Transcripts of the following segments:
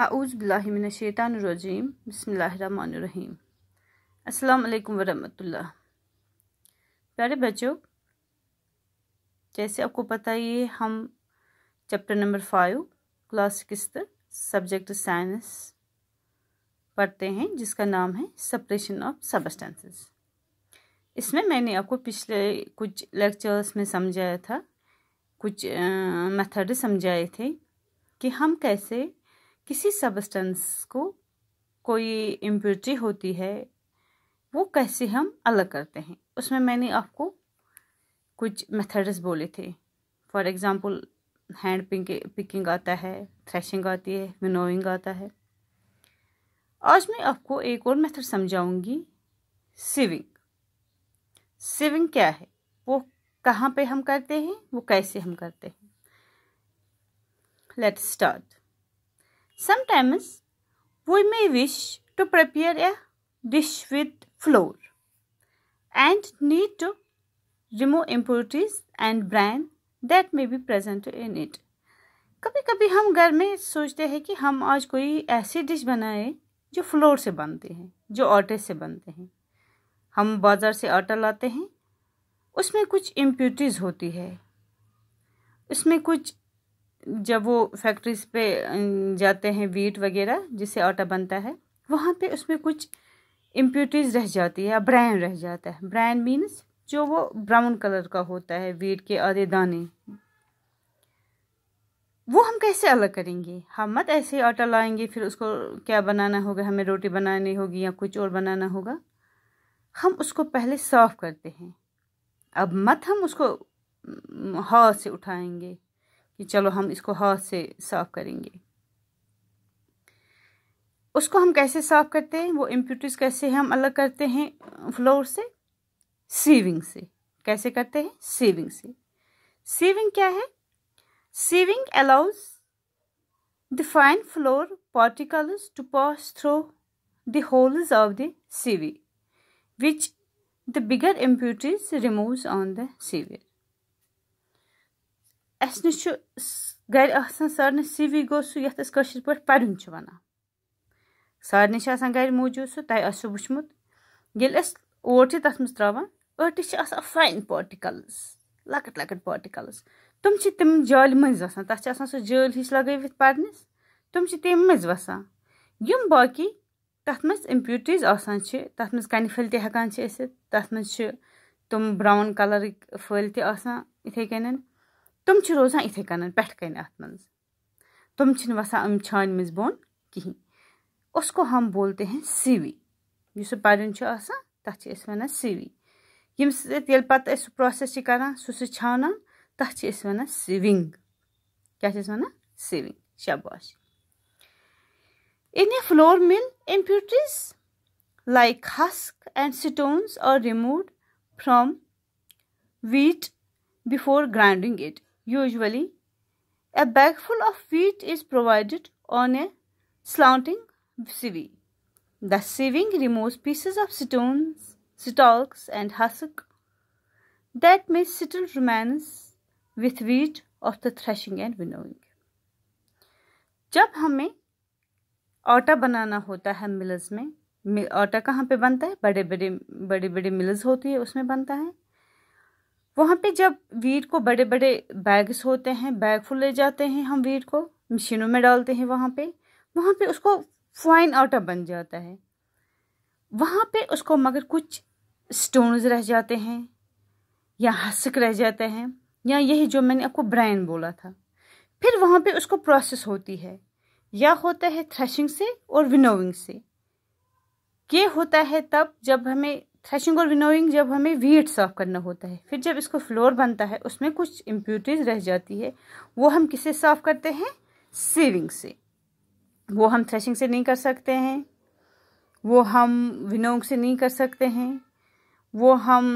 आऊज़बिल्लाशैतानरजीम बसमीम अल्लाम वरहमतुल्लाह प्यारे बच्चों जैसे आपको पता ही है हम chapter number five class six subject science पढ़ते हैं जिसका नाम है सपरेशन ऑफ सबस्टेंसेस इसमें मैंने आपको पिछले कुछ लेक्चर्स में समझाया था कुछ मेथड समझाए थे कि हम कैसे किसी सबस्टेंस को कोई इम्प्योरिटी होती है वो कैसे हम अलग करते हैं उसमें मैंने आपको कुछ मेथड्स बोले थे फॉर एग्ज़ाम्पल हैंड पिकिंग आता है थ्रेशिंग आती है विनोइंग आता है आज मैं आपको एक और मेथड समझाऊंगी सिविंग सिविंग क्या है वो कहाँ पे हम करते हैं वो कैसे हम करते हैं let's start Sometimes we may wish to prepare a dish with flour and need to remove impurities and bran that may be present in it. कभी कभी हम घर में सोचते हैं कि हम आज कोई ऐसी डिश बनाएं जो फ्लोर से बनते हैं जो आटे से बनते हैं हम बाज़ार से आटा लाते हैं उसमें कुछ इम्प्यूटीज़ होती है उसमें कुछ जब वो फैक्ट्रीज पे जाते हैं वीट वगैरह जिससे आटा बनता है वहाँ पे उसमें कुछ इम्प्यूटीज़ रह जाती है या ब्रायन रह जाता है ब्रायन मीन्स जो वो ब्राउन कलर का होता है वीट के आधे दाने वो हम कैसे अलग करेंगे हम मत ऐसे ही आटा लाएंगे फिर उसको क्या बनाना होगा हमें रोटी बनानी होगी या कुछ और बनाना होगा हम उसको पहले साफ़ करते हैं अब मत हम उसको हाथ से उठाएंगे कि चलो हम इसको हाथ से साफ करेंगे उसको हम कैसे साफ करते हैं वो इम्प्यूटिस कैसे हम अलग करते हैं फ्लोर से सीविंग से कैसे करते हैं सीविंग से सीविंग क्या है sieving allows the fine flour particles to pass through the holes of the sieve which the bigger impurities remove on the sieve. اَسہِ نِش چھُ گَرِ آسان سارنٕے سِوِ گوٚو سُہ یَتھ أسۍ کٲشِر پٲٹھۍ پَرُن چھِ وَنان سارنٕے چھِ آسان گَرِ موٗجوٗد سُہ تۄہہِ آسیو وٕچھمُت ییٚلہِ أسۍ اوٹ چھِ تَتھ منٛز ترٛاوان ٲٹِس چھِ آسان فاین پاٹِکَلٕز لۄکٕٹۍ لۄکٕٹۍ پاٹِکَلٕز تِم چھِ تِم جالہِ مٔنٛزۍ وَسان تَتھ چھِ آسان سُہ جٲلۍ ہِش لَگٲوِتھ پَرنَس تِم چھِ تَمہِ مٔنٛزۍ وَسان یِم باقٕے تَتھ منٛز اِمپیوٗرٹیٖز آسان چھِ تَتھ منٛز کَنہِ پھٔلۍ تہِ ہٮ۪کان چھِ ٲسِتھ تَتھ منٛز چھِ تِم برٛاوُن کَلَرٕکۍ پھٔلۍ تہِ آسان یِتھَے کٔنۍ تِم چھِ روزان یِتھَے کَنَن پٮ۪ٹھٕ کَنۍ اَتھ منٛز تِم چھِنہٕ وَسان یِم چھانہِ منٛز بۄن کِہیٖنۍ اُس کو ہم بولتے ہیں سِوی یُس سُہ پَرُن چھُ آسان تَتھ چھِ أسۍ وَنان سِوی ییٚمہِ سۭتۍ ییٚلہِ پَتہٕ أسۍ سُہ پرٛاسٮ۪س چھِ کَران سُہ چھِ چھانان تَتھ چھِ أسۍ وَنان سِوِنٛگ کیٛاہ چھِ أسۍ وَنان سِوِنٛگ شاباش اِن a flour mill impurities like husk and stones are removed from wheat before grinding it Usually, a bagful of wheat is provided on a slanting sieve. The sieving removes pieces of stones, stalks and husk that may still remain with wheat after threshing and winnowing. jab hame आटा बनाना होता है mills में आटा कहाँ पे बनता है बड़े बड़े बड़े बड़े मिल्स होती है उसमें बनता है वहाँ पे जब वीट को बड़े बड़े बैग्स होते हैं बैग फुल ले जाते हैं हम वीट को मशीनों में डालते हैं वहाँ पे वहाँ पे उसको फाइन आटा बन जाता है वहाँ पे उसको मगर कुछ स्टोन्स रह जाते हैं या हस्क रह जाते हैं या यही जो मैंने आपको ब्रैन बोला था फिर वहाँ पे उसको प्रोसेस होती है या होता है थ्रेशिंग से और विनोविंग से ये होता है तब जब हमें थ्रेशिंग और विनोइंग जब हमें वीट साफ करना होता है फिर जब इसको फ्लोर बनता है उसमें कुछ इम्प्यूटीज रह जाती है वो हम किसे साफ करते हैं सीविंग से वो हम थ्रेशिंग से नहीं कर सकते हैं वो हम विनोइंग से नहीं कर सकते हैं वो हम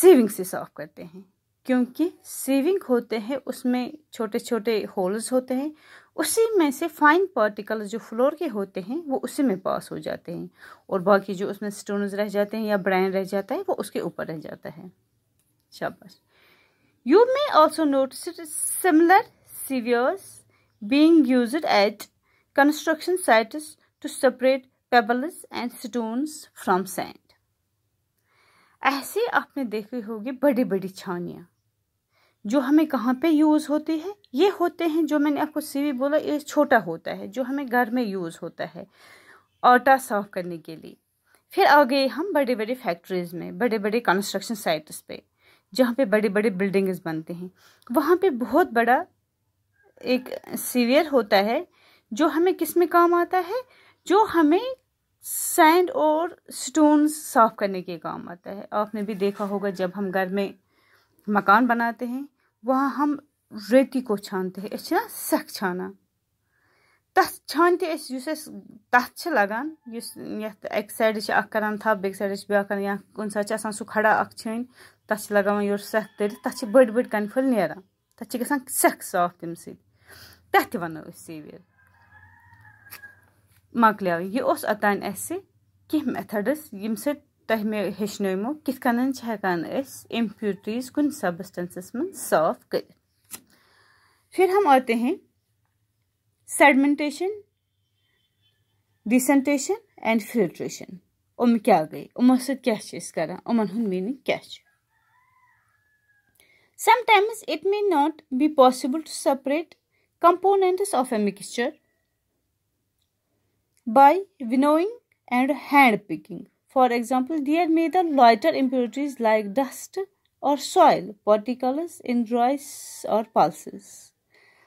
सीविंग से साफ करते हैं क्योंकि सीविंग होते हैं उसमें छोटे छोटे होल्स होते हैं उसी में से फाइन पार्टिकल्स जो फ्लोर के होते हैं वो उसी में पास हो जाते हैं और बाकी जो उसमें स्टोन्स रह जाते हैं या ब्राइन रह जाता है वो उसके ऊपर रह जाता है शाबाश you may also notice similar सीवियर्स being used at construction sites to separate pebbles and stones from sand ऐसे आपने देखी होगी बड़ी बड़ी छानियाँ जो हमें कहाँ पे यूज़ होते हैं ये होते हैं जो मैंने आपको सीवी बोला ये छोटा होता है जो हमें घर में यूज़ होता है आटा साफ करने के लिए फिर आ गए हम बड़े बड़े फैक्ट्रीज़ में बड़े बड़े कंस्ट्रक्शन साइट्स पे जहाँ पे बड़े बड़े बिल्डिंग्स बनते हैं वहाँ पे बहुत बड़ा एक सीवियर होता है जो हमें किस में काम आता है जो हमें सैंड और स्टोन साफ करने के काम आता है आपने भी देखा होगा जब हम घर में मकान बनाते हैं वहाँ हम रेती को छानते हैं अस सख छाना तथ छानते तथ लगान अक सैड करान थप बेक सैड ब्या कुन सा सह खड़ा छन तथ लगान योर सख तर तथा बड़ बड़ कन फल नान तथा ग सख साफ तम सत वनो सीवियर मकल यह ओस अतान अस कह मेथडस यम सत तह मे हेचनमो कित कन हकान कुछ कुन मन साफ कर फिर हम आते हैं सेडमेंटेशन डिसेंटेशन एंड फिल्ट्रेशन उम क्या गई उमो सत करा उमन हुन मीनिंग क्या sometimes it may not be possible to separate components of a mixture by winnowing and hand picking For example, dear metal loiter impurities like dust or soil particles in rice or pulses.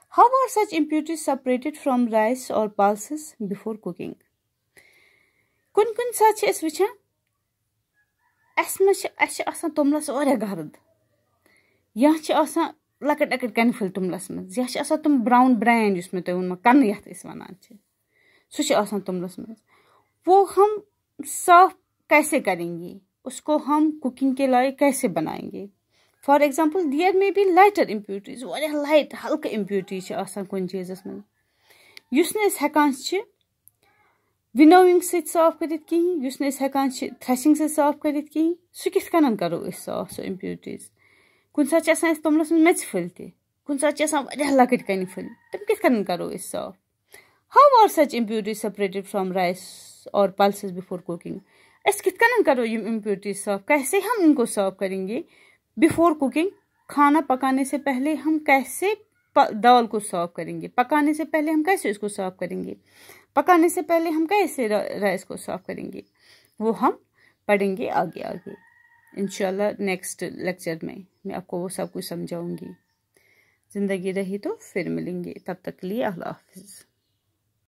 How are such impurities separated from rice or pulses before cooking? کُنہِ کُنہِ ساتہٕ چھِ أسۍ وٕچھان اَسہِ منٛز چھِ اَسہِ چھِ آسان توٚملَس واریاہ گرٕد یا چھِ آسان لۄکٕٹۍ لۄکٕٹۍ کَنہِ پھٔلۍ توٚملَس منٛز یا چھِ آسان تِم برٛاوُن برٛین یُس مےٚ تۄہہِ ووٚنمو کَنہٕ یَتھ أسۍ وَنان چھِ سُہ چھِ آسان توٚملَس منٛز وہ ہم صاف कैसे करेंगी उसको हम कुकिंग के लायक कैसे बनाएंगे for example there may be lighter impurities वह लाइट इम्प्यूटीज कुछ चीज़ में मज हेकान विनोविंग साफ कर कहें हेकान थ्रेशिंग साफ कर कहें करो साफ सो इम्प्यूटीज कुछ सा तमलस मे मेच फल तुन लकट कन फल तम किन करो साफ how are such impurities separated from rice और पल्स बिफोर कुकिंग अस कित करो ये इम्प्योरिटीज साफ कैसे हम इनको साफ करेंगे बिफोर कुकिंग खाना पकाने से पहले हम कैसे दाल को साफ करेंगे पकाने से पहले हम कैसे इसको साफ करेंगे पकाने से पहले हम कैसे राइस को साफ करेंगे वो हम पढ़ेंगे आगे आगे इनशाला नेक्स्ट लेक्चर में मैं आपको वो सब कुछ समझाऊंगी ज़िंदगी रही तो फिर मिलेंगे तब तक लिए अल्लाह हाफिज़